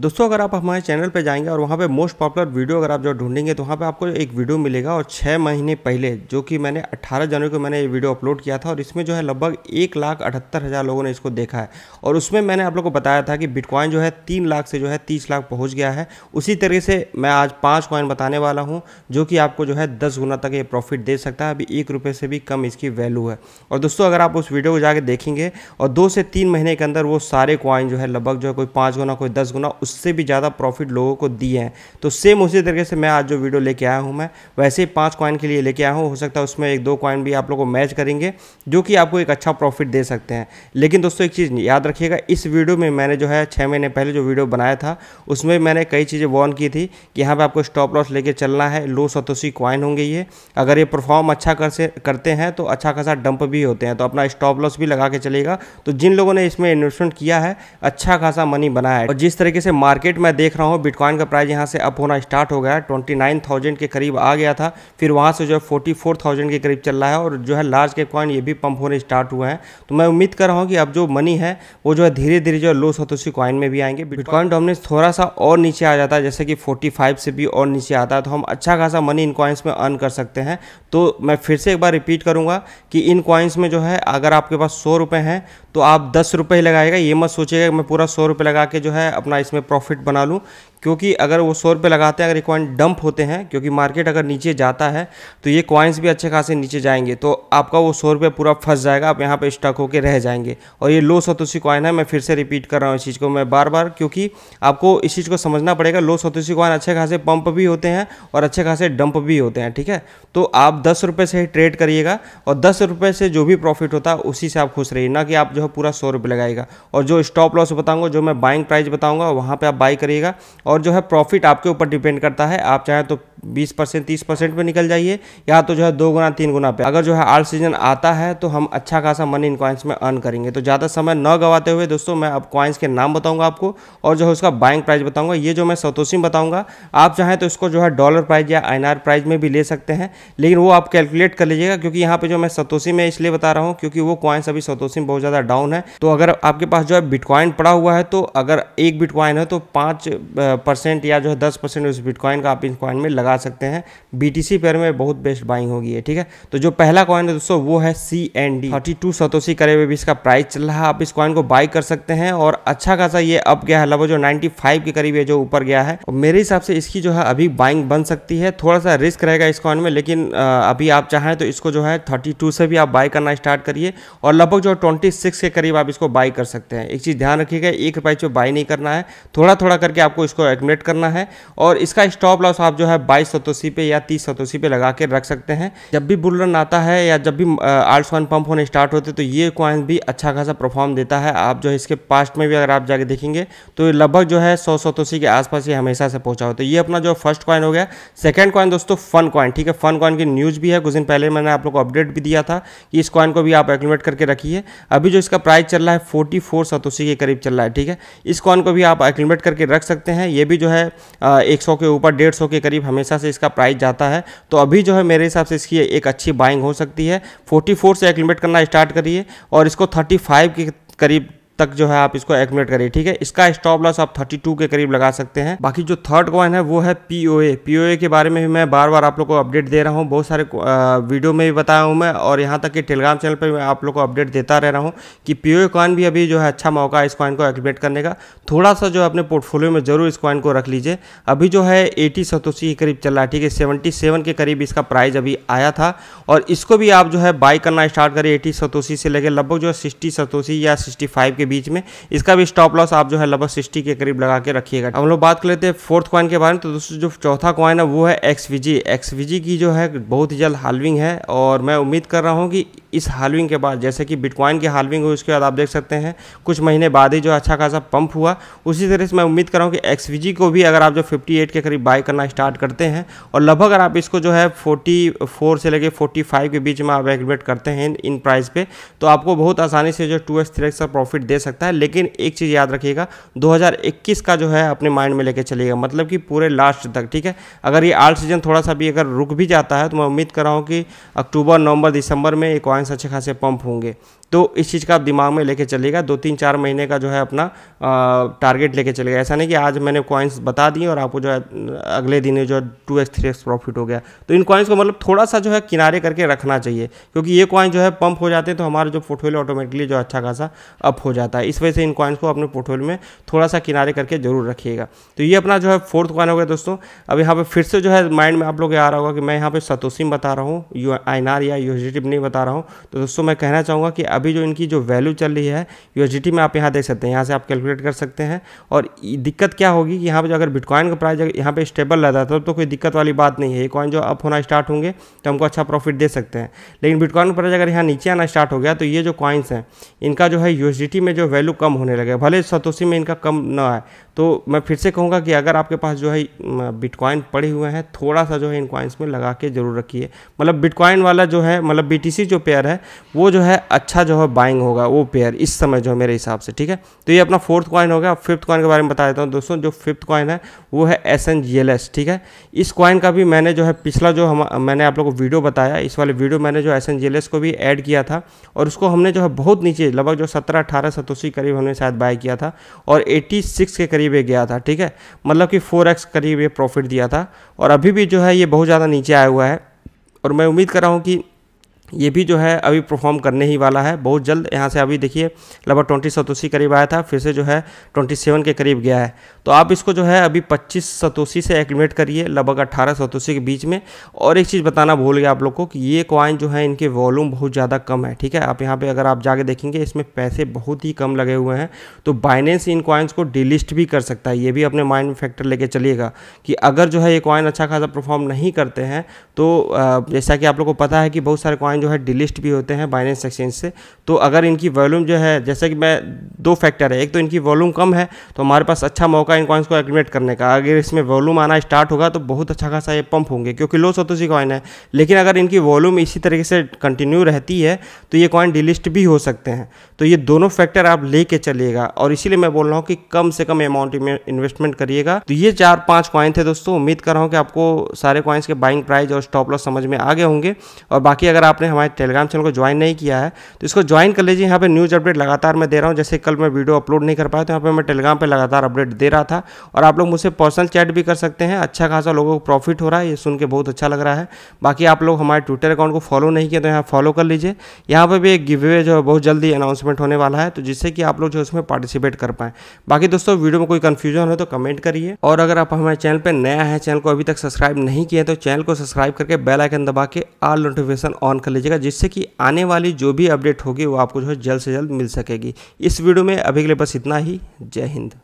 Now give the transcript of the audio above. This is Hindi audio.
दोस्तों अगर आप हमारे चैनल पर जाएंगे और वहाँ पे मोस्ट पॉपुलर वीडियो अगर आप जो ढूंढेंगे तो वहाँ पे आपको एक वीडियो मिलेगा और छः महीने पहले जो कि मैंने 18 जनवरी को मैंने ये वीडियो अपलोड किया था और इसमें जो है लगभग एक लाख अठहत्तर हज़ार लोगों ने इसको देखा है और उसमें मैंने आप लोग को बताया था कि बिटकॉइन जो है तीन लाख से जो है तीस लाख पहुँच गया है उसी तरीके से मैं आज पाँच कॉइन बताने वाला हूँ जो कि आपको जो है दस गुना तक ये प्रॉफिट दे सकता है अभी एक रुपये से भी कम इसकी वैल्यू है और दोस्तों अगर आप उस वीडियो को जाकर देखेंगे और दो से तीन महीने के अंदर वो सारे कॉइन जो है लगभग जो है कोई पाँच गुना कोई दस गुना उससे भी ज़्यादा प्रॉफिट लोगों को दी है तो सेम उसी तरीके से मैं आज जो वीडियो लेके आया हूँ मैं वैसे ही पाँच कॉइन के लिए लेके आया हूँ हो सकता है उसमें एक दो कॉइन भी आप लोग को मैच करेंगे जो कि आपको एक अच्छा प्रॉफिट दे सकते हैं लेकिन दोस्तों एक चीज़ याद रखिएगा इस वीडियो में मैंने जो है छः महीने पहले जो वीडियो बनाया था उसमें मैंने कई चीज़ें वॉर्न की थी कि यहाँ पर आपको स्टॉप लॉस लेके चलना है लो सतोसी कॉइन होंगे ये अगर ये परफॉर्म अच्छा कर से करते हैं तो अच्छा खासा डंप भी होते हैं तो अपना स्टॉप लॉस भी लगा के चलेगा तो जिन लोगों ने इसमें इन्वेस्टमेंट किया है अच्छा खासा मनी बनाया है और जिस तरीके से मार्केट में देख रहा हूँ बिटकॉइन का प्राइस यहाँ से अप होना स्टार्ट हो गया है ट्वेंटी नाइन थाउजेंड के करीब आ गया था फिर वहाँ से जो है फोर्टी फोर थाउजेंड के करीब चल रहा है और जो है लार्ज के कॉइन ये भी पंप होने स्टार्ट हुए हैं तो मैं उम्मीद कर रहा हूँ कि अब जो मनी है वो जो है धीरे धीरे जो है लो सतोशी कॉइन में भी आएंगे बिटकॉइन डोमिनेंस थोड़ा सा और नीचे आ जाता है जैसे कि फोर्टी से भी और नीचे आता है तो हम अच्छा खासा मनी इन कॉइन्स में अर्न कर सकते हैं तो मैं फिर से एक बार रिपीट करूँगा कि इन कॉइन्स में जो है अगर आपके पास सौ हैं तो आप दस रुपये ही लगाएगा ये मत सोचिएगा मैं पूरा सौ रुपये लगा के जो है अपना इसमें में प्रॉफिट बना लूँ क्योंकि अगर वो सौ रुपये लगाते हैं अगर ये कॉइन डंप होते हैं क्योंकि मार्केट अगर नीचे जाता है तो ये कॉइन्स भी अच्छे खासे नीचे जाएंगे तो आपका वो सौ रुपये पूरा फंस जाएगा आप यहाँ पे स्टक होकर रह जाएंगे और ये लो सतोशी कॉइन है मैं फिर से रिपीट कर रहा हूँ इस चीज़ को मैं बार बार क्योंकि आपको इस चीज़ को समझना पड़ेगा लो सतोशी कॉइन अच्छे खासे पंप भी होते हैं और अच्छे खासे डंप भी होते हैं ठीक है तो आप दस रुपये से ही ट्रेड करिएगा और दस रुपये से जो भी प्रॉफिट होता है उसी से आप खुश रहिए ना कि आप जो है पूरा सौ रुपये लगाएगा और जो स्टॉप लॉस बताऊँगा जो मैं बाइंग प्राइस बताऊँगा वहाँ वहाँ पर आप बाई करिएगा और जो है प्रॉफिट आपके ऊपर डिपेंड करता है आप चाहें तो बीस परसेंट तीस परसेंट पर निकल जाइए या तो जो है दो गुना तीन गुना पे अगर जो है आर्ट सीजन आता है तो हम अच्छा खासा मनी इन क्वाइंस में अर्न करेंगे तो ज़्यादा समय न गवाते हुए दोस्तों मैं अब क्वाइंस के नाम बताऊंगा आपको और जो है उसका बाइंग प्राइस बताऊंगा ये जो मैं सतोशी में बताऊंगा आप चाहें तो इसको जो है डॉलर प्राइज या आर प्राइज में भी ले सकते हैं लेकिन वो आप कैलकुलेट कर लीजिएगा क्योंकि यहाँ पर जो मैं सतोशी में इसलिए बता रहा हूँ क्योंकि वो क्वाइंस अभी सतोशी में बहुत ज़्यादा डाउन है तो अगर आपके पास जो है बिटकॉइन पड़ा हुआ है तो अगर एक बिटकॉइन है तो पाँच या जो है दस उस बिटकॉइन का आप इन क्वाइन में लगा लगा सकते हैं बीटीसी पेयर में बहुत बेस्ट बाइंग होगी है ठीक है तो जो पहला कॉइन है दोस्तों वो है C N D thirty two satoshi करे हुए भी इसका प्राइस चल रहा है आप इस कॉइन को बाई कर सकते हैं और अच्छा खासा ये अप गया है लगभग जो नाइन्टी फाइव के करीब ये जो ऊपर गया है और मेरे हिसाब से इसकी जो है अभी बाइंग बन सकती है थोड़ा सा रिस्क रहेगा इस कॉइन में लेकिन अभी आप चाहें तो इसको जो है थर्टी टू से भी आप बाई करना स्टार्ट करिए और लगभग जो ट्वेंटी सिक्स के करीब आप इसको बाई कर सकते हैं एक चीज़ ध्यान रखिएगा एक रुपए जो बाई नहीं करना है थोड़ा थोड़ा करके आपको इसको एडमिट करना है और इसका स्टॉप लॉस आप जो है बाईस बाईस सतोसी पे या तीस सतोसी पे लगा के रख सकते हैं जब भी बुल रन आता है या जब भी आल्ट स्वान पंप होने स्टार्ट होते तो ये कॉइन भी अच्छा खासा परफॉर्म देता है आप जो है इसके पास्ट में भी अगर आप जाके देखेंगे तो लगभग जो है सौ सतोसी के आसपास ये हमेशा से पहुंचा होता है ये अपना जो फर्स्ट कॉइन हो गया सेकेंड कॉइन दोस्तों फन कॉइन ठीक है फन कॉइन की न्यूज़ भी है कुछ दिन पहले मैंने आप लोग को अपडेट भी दिया था कि इस कॉइन को भी आप एक्मेट करके रखिए अभी जो इसका प्राइस चल रहा है फोर्टी फोर सतोसी के करीब चल रहा है ठीक है इस कॉइन को भी आप एक्मेट करके रख सकते हैं ये भी जो है एक सौ के ऊपर डेढ़ सौ के करीब हमेशा हिसाब से इसका प्राइस जाता है तो अभी जो है मेरे हिसाब से इसकी एक अच्छी बाइंग हो सकती है 44 से एक करना स्टार्ट करिए और इसको 35 के करीब तक जो है आप इसको एक्यूमलेट करिए ठीक है इसका स्टॉप लॉस आप 32 के करीब लगा सकते हैं बाकी जो थर्ड कॉइन है वो है पीओए पीओए के बारे में भी मैं बार बार आप लोग को अपडेट दे रहा हूँ बहुत सारे वीडियो में भी बताया हूँ मैं और यहाँ तक कि टेलीग्राम चैनल पर मैं आप लोग को अपडेट देता रह रहा हूँ कि पीओए कॉइन भी अभी जो है अच्छा मौका है इस कॉइन को एक्यूमलेट करने का थोड़ा सा जो अपने पोर्टफोलियो में जरूर इस कॉइन को रख लीजिए अभी जो है एटी सतोसी के करीब चल रहा है ठीक है सेवेंटी के करीब इसका प्राइस अभी आया था और इसको भी आप जो है बाई करना स्टार्ट करिए एटी सतोसी से लेकर लगभग जो है सिक्सटी सतोसी या सिक्सटी के बीच में इसका भी स्टॉप लॉस आप जो है लगभग सिक्सटी के करीब लगा के रखिएगा हम लोग बात कर लेते हैं फोर्थ क्वाइन के बारे में तो दोस्तों जो चौथा क्वाइन है वो है एक्सवीजी एक्सवीजी की जो है बहुत ही जल्द हालविंग है और मैं उम्मीद कर रहा हूँ कि इस हालविंग के बाद जैसे कि बिटकॉइन की हालविंग हुई उसके बाद आप देख सकते हैं कुछ महीने बाद ही जो अच्छा खासा पंप हुआ उसी तरह से मैं उम्मीद कर रहा हूँ कि एक्सवीजी को भी अगर आप जो 58 के करीब बाय करना स्टार्ट करते हैं और लगभग अगर आप इसको जो है 44 से लेके 45 के बीच में आप एग्रीमेट करते हैं इन प्राइस पर तो आपको बहुत आसानी से जो टू एक्स थ्री प्रॉफिट दे सकता है लेकिन एक चीज़ याद रखिएगा 2021 का जो है अपने माइंड में लेके चलिएगा मतलब कि पूरे लास्ट तक ठीक है अगर ये आर्ट सीजन थोड़ा सा भी अगर रुक भी जाता है तो मैं उम्मीद कर रहा हूँ कि अक्टूबर नवंबर दिसंबर में एक वाइंस अच्छे खासे पंप होंगे तो इस चीज़ का आप दिमाग में लेके चलिएगा दो तीन चार महीने का जो है अपना टारगेट लेके चलेगा ऐसा नहीं कि आज मैंने कॉइन्स बता दिए और आपको जो है अगले दिन जो है two X three X profit हो गया तो इन कॉइन्स को मतलब थोड़ा सा जो है किनारे करके रखना चाहिए क्योंकि ये कॉइन जो है पंप हो जाते हैं तो हमारा जो पोर्टफोलियो ऑटोमेटिकली जो अच्छा खासा अप हो जाता है इस वजह से इन कॉइन्स को अपने पोर्टफोलियो में थोड़ा सा किनारे करके जरूर रखिएगा तो ये अपना जो है फोर्थ कॉइन हो गया दोस्तों अब यहाँ पे फिर से जो है माइंड में आप लोग आ रहा होगा कि मैं यहाँ पे सतोसिम बता रहा हूँ यू आई या यूजिटिव नहीं बता रहा हूँ तो दोस्तों मैं कहना चाहूँगा कि अभी जो इनकी जो वैल्यू चल रही है यूएसडीटी में आप यहाँ देख सकते हैं यहाँ से आप कैलकुलेट कर सकते हैं और दिक्कत क्या होगी कि यहाँ पर अगर बिटकॉइन का प्राइस यहाँ पर स्टेबल रहता तब तो, तो कोई दिक्कत वाली बात नहीं है ये कॉइन जो अप होना स्टार्ट होंगे तो हमको अच्छा प्रॉफिट दे सकते हैं लेकिन बिटकॉइन का प्राइस अगर यहाँ नीचे आना स्टार्ट हो गया तो ये जो कॉइन्स हैं इनका जो है यूएसडीटी में जो वैल्यू कम होने लगे भले सतोशी में इनका कम न आए तो मैं फिर से कहूँगा कि अगर आपके पास जो है बिटकॉइन पड़े हुए हैं थोड़ा सा जो है इन कॉइन्स में लगा के जरूर रखिए मतलब बिटकॉइन वाला जो है मतलब बी जो पेयर है वो जो है अच्छा जो जो है बाइंग होगा वो पेयर इस समय जो है मेरे हिसाब से ठीक है तो ये अपना फोर्थ कॉइन हो गया फिफ्थ कॉइन के बारे में बता देता हूँ दोस्तों जो फिफ्थ कॉइन है वो है S N G L S ठीक है इस कॉइन का भी मैंने जो है पिछला जो हम मैंने आप लोग को वीडियो बताया इस वाले वीडियो मैंने जो S N G L S को भी ऐड किया था और उसको हमने जो है बहुत नीचे लगभग जो सत्रह अठारह सतोसी करीब हमने शायद बाय किया था और एट्टी सिक्स के करीब ये गया था ठीक है मतलब कि फोर एक्स करीब ये प्रॉफिट दिया था और अभी भी जो है ये बहुत ज़्यादा नीचे आया हुआ है और मैं उम्मीद कर रहा हूँ कि ये भी जो है अभी परफॉर्म करने ही वाला है बहुत जल्द यहाँ से अभी देखिए लगभग ट्वेंटी सतोसी करीब आया था फिर से जो है ट्वेंटी सेवन के करीब गया है तो आप इसको जो है अभी पच्चीस सतोसी से एक्लिमेट करिए लगभग अट्ठारह सतोसी के बीच में और एक चीज़ बताना भूल गया आप लोग को कि ये कॉइन जो है इनके वॉल्यूम बहुत ज़्यादा कम है ठीक है आप यहाँ पर अगर आप जाके देखेंगे इसमें पैसे बहुत ही कम लगे हुए हैं तो बाइनेंस इन कॉइन्स को डिलिस्ट भी कर सकता है ये भी अपने माइंड में फैक्टर लेके चलिएगा कि अगर जो है ये कॉइन अच्छा खासा परफॉर्म नहीं करते हैं तो जैसा कि आप लोग को पता है कि बहुत सारे कॉइन जो है डिलिस्ट भी होते हैं बाइनेंस एक्सचेंज से तो अगर इनकी वॉल्यूम जो है जैसे कि मैं दो फैक्टर है एक तो इनकी वॉल्यूम कम है तो हमारे पास अच्छा मौका इन कॉइन्स को एग्रीमेट करने का अगर इसमें वॉल्यूम आना स्टार्ट होगा तो बहुत अच्छा खासा ये पंप होंगे क्योंकि लो सी कॉइन है लेकिन अगर इनकी वॉल्यूम इसी तरीके से कंटिन्यू रहती है तो ये कॉइन डिलिस्ट भी हो सकते हैं तो ये दोनों फैक्टर आप लेके चलिएगा और इसीलिए मैं बोल रहा हूँ कि कम से कम अमाउंट में इन्वेस्टमेंट करिएगा तो ये चार पांच कॉइन थे दोस्तों उम्मीद कर रहा हूँ कि आपको सारे कॉइन्स के बाइंग प्राइस और स्टॉप लॉस समझ में आ गए होंगे और बाकी अगर आपने हमारे टेलीग्राम चैनल को ज्वाइन नहीं किया है तो इसको ज्वाइन कर लीजिए यहाँ पे न्यूज़ अपडेट लगातार मैं दे रहा हूँ जैसे कल मैं वीडियो अपलोड नहीं कर पाया तो यहाँ पे मैं टेलीग्राम पे लगातार अपडेट दे रहा था और आप लोग मुझसे पर्सनल चैट भी कर सकते हैं अच्छा खासा लोगों को प्रॉफिट हो रहा है ये सुन के बहुत अच्छा लग रहा है बाकी आप लोग हमारे ट्विटर अकाउंट को फॉलो नहीं किया तो यहाँ फॉलो कर लीजिए यहाँ पर भी एक गिव जो है बहुत जल्दी अनाउंसमेंट होने वाला है तो जिससे कि आप लोग जो उसमें पार्टिसिपेट कर पाएँ बाकी दोस्तों वीडियो में कोई कन्फ्यूजन हो तो कमेंट करिए और अगर आप हमारे चैनल पर नया है चैनल को अभी तक सब्सक्राइब नहीं किया तो चैनल को सब्सक्राइब करके बेलाइकन दबा के आल नोटिफिकेशन ऑन कर लीजिए दीजिएगा जिससे कि आने वाली जो भी अपडेट होगी वो आपको जो है जल्द से जल्द मिल सकेगी इस वीडियो में अभी के लिए बस इतना ही जय हिंद